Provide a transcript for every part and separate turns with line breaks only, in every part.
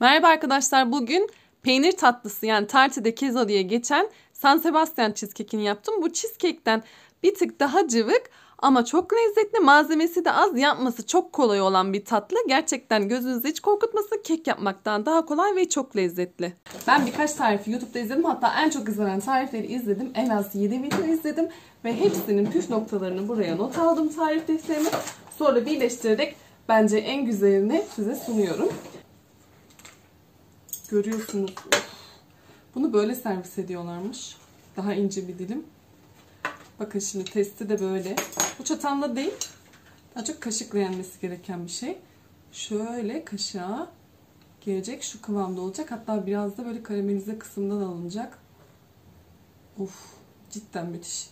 Merhaba arkadaşlar bugün peynir tatlısı yani tarte de keza diye geçen San Sebastian cheesecake'ini yaptım. Bu cheesecake'den bir tık daha cıvık ama çok lezzetli malzemesi de az yapması çok kolay olan bir tatlı. Gerçekten gözünüzü hiç korkutmasın kek yapmaktan daha kolay ve çok lezzetli. Ben birkaç tarifi YouTube'da izledim hatta en çok izlenen tarifleri izledim. En az 7 video izledim ve hepsinin püf noktalarını buraya not aldım tarif defterime. Sonra birleştirerek bence en güzelini size sunuyorum. Görüyorsunuz. Bunu böyle servis ediyorlarmış. Daha ince bir dilim. Bakın şimdi testi de böyle. Bu çatanla değil. Daha çok kaşıkla yenmesi gereken bir şey. Şöyle kaşığa gelecek. Şu kıvamda olacak. Hatta biraz da böyle karamelize kısımdan alınacak. Of cidden müthiş.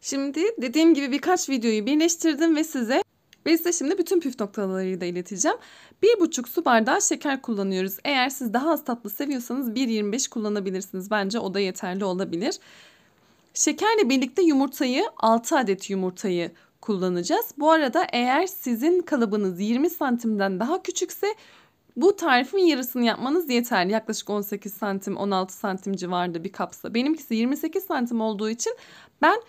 Şimdi dediğim gibi birkaç videoyu birleştirdim ve size ve size şimdi bütün püf noktalarıyla da ileteceğim. 1,5 su bardağı şeker kullanıyoruz. Eğer siz daha az tatlı seviyorsanız 1,25 kullanabilirsiniz. Bence o da yeterli olabilir. Şekerle birlikte yumurtayı 6 adet yumurtayı kullanacağız. Bu arada eğer sizin kalıbınız 20 santimden daha küçükse bu tarifin yarısını yapmanız yeterli. Yaklaşık 18 santim 16 santim civarında bir kapsa. Benimkisi 28 santim olduğu için ben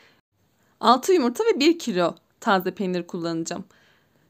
6 yumurta ve 1 kilo taze peynir kullanacağım.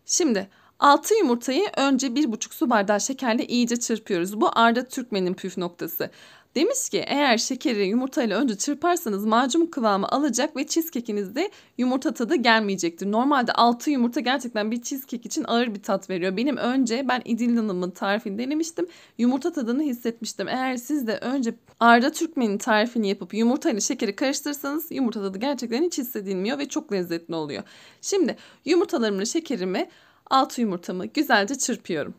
Şimdi 6 yumurtayı önce 1,5 su bardağı şekerle iyice çırpıyoruz. Bu Arda Türkmen'in püf noktası. Demiş ki eğer şekeri yumurtayla önce çırparsanız macun kıvamı alacak ve cheesecake'inizde yumurta tadı gelmeyecektir. Normalde 6 yumurta gerçekten bir cheesecake için ağır bir tat veriyor. Benim önce ben İdil Hanım'ın tarifini denemiştim. Yumurta tadını hissetmiştim. Eğer siz de önce Arda Türkmen'in tarifini yapıp yumurta ile şekeri karıştırırsanız yumurta tadı gerçekten hiç hissedilmiyor ve çok lezzetli oluyor. Şimdi yumurtalarımla şekerimi 6 yumurtamı güzelce çırpıyorum.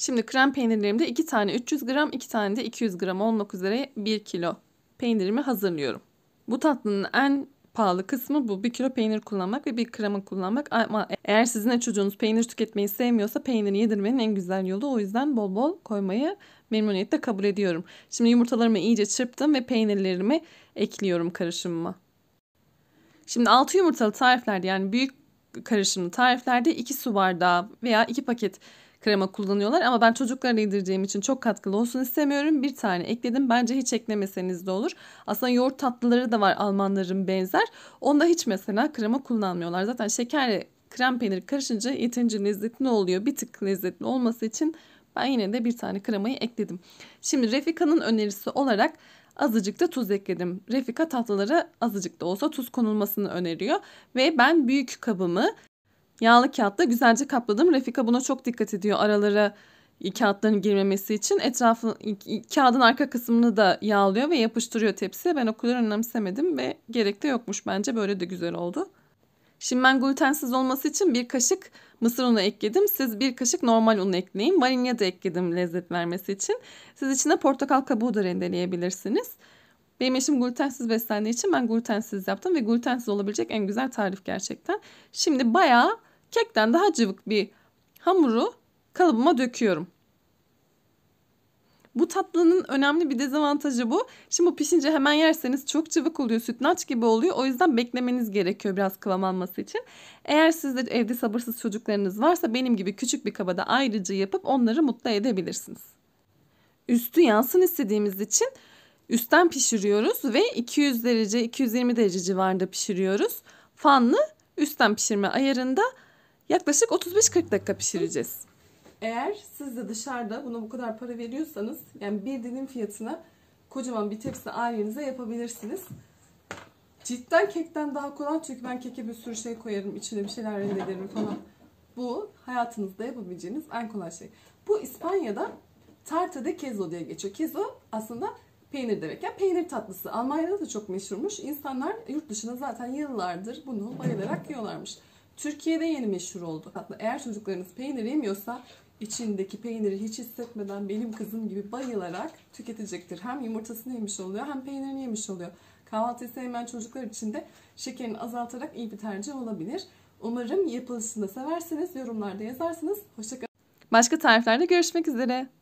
Şimdi krem peynirlerimde 2 tane 300 gram, 2 tane de 200 gram olmak üzere 1 kilo peynirimi hazırlıyorum. Bu tatlının en pahalı kısmı bu. 1 kilo peynir kullanmak ve bir krema kullanmak. Ama eğer sizin çocuğunuz peynir tüketmeyi sevmiyorsa peynirini yedirmenin en güzel yolu. O yüzden bol bol koymayı memnuniyetle kabul ediyorum. Şimdi yumurtalarımı iyice çırptım ve peynirlerimi ekliyorum karışımıma. Şimdi 6 yumurtalı tariflerde yani büyük karışımlı tariflerde 2 su bardağı veya 2 paket krema kullanıyorlar ama ben çocuklara yedireceğim için çok katkılı olsun istemiyorum. Bir tane ekledim. Bence hiç eklemeseniz de olur. Aslında yoğurt tatlıları da var Almanların benzer. Onda hiç mesela krema kullanmıyorlar. Zaten şekerle krem peyniri karışınca yeterince lezzetli oluyor. Bir tık lezzetli olması için ben yine de bir tane kremayı ekledim. Şimdi Refika'nın önerisi olarak azıcık da tuz ekledim. Refika tatlılara azıcık da olsa tuz konulmasını öneriyor ve ben büyük kabımı Yağlı kağıtla güzelce kapladım. Refika buna çok dikkat ediyor. Aralara kağıtların girmemesi için etrafı kağıdın arka kısmını da yağlıyor ve yapıştırıyor tepsiye. Ben o kadar önemsemedim ve gerek de yokmuş bence böyle de güzel oldu. Şimdi ben glutensiz olması için bir kaşık mısır unu ekledim. Siz bir kaşık normal un ekleyin. Vanilya da ekledim lezzet vermesi için. Siz içine portakal kabuğu da rendeleyebilirsiniz. Benim eşim glutensiz beslendiği için ben glutensiz yaptım ve glutensiz olabilecek en güzel tarif gerçekten. Şimdi bayağı Kekten daha cıvık bir hamuru kalıbıma döküyorum. Bu tatlının önemli bir dezavantajı bu. Şimdi bu pişince hemen yerseniz çok cıvık oluyor. Sütlaç gibi oluyor. O yüzden beklemeniz gerekiyor biraz kıvam alması için. Eğer sizde evde sabırsız çocuklarınız varsa benim gibi küçük bir kabada ayrıca yapıp onları mutlu edebilirsiniz. Üstü yansın istediğimiz için üstten pişiriyoruz ve 200 derece 220 derece civarında pişiriyoruz. Fanlı üstten pişirme ayarında yaklaşık 35-40 dakika pişireceğiz. Eğer siz de dışarıda buna bu kadar para veriyorsanız yani bir dilim fiyatına kocaman bir tepsi ailenize yapabilirsiniz. Cidden kekten daha kolay çünkü ben keke bir sürü şey koyarım, içine bir şeyler rende falan. Bu hayatınızda yapabileceğiniz en kolay şey. Bu İspanya'da tarta de queso diye geçiyor. Kezo aslında peynir demek. Yani peynir tatlısı. Almanya'da da çok meşhurmuş. İnsanlar yurt dışına zaten yıllardır bunu bayılarak yiyorlarmış. Türkiye'de yeni meşhur oldu. Hatta eğer çocuklarınız peynir yemiyorsa içindeki peyniri hiç hissetmeden benim kızım gibi bayılarak tüketecektir. Hem yumurtasını yemiş oluyor hem peynirini yemiş oluyor. Kahvaltıyı sevmeyen çocuklar için de şekerini azaltarak iyi bir tercih olabilir. Umarım yapılışını seversiniz. Yorumlarda yazarsınız. Hoşçakalın. Başka tariflerde görüşmek üzere.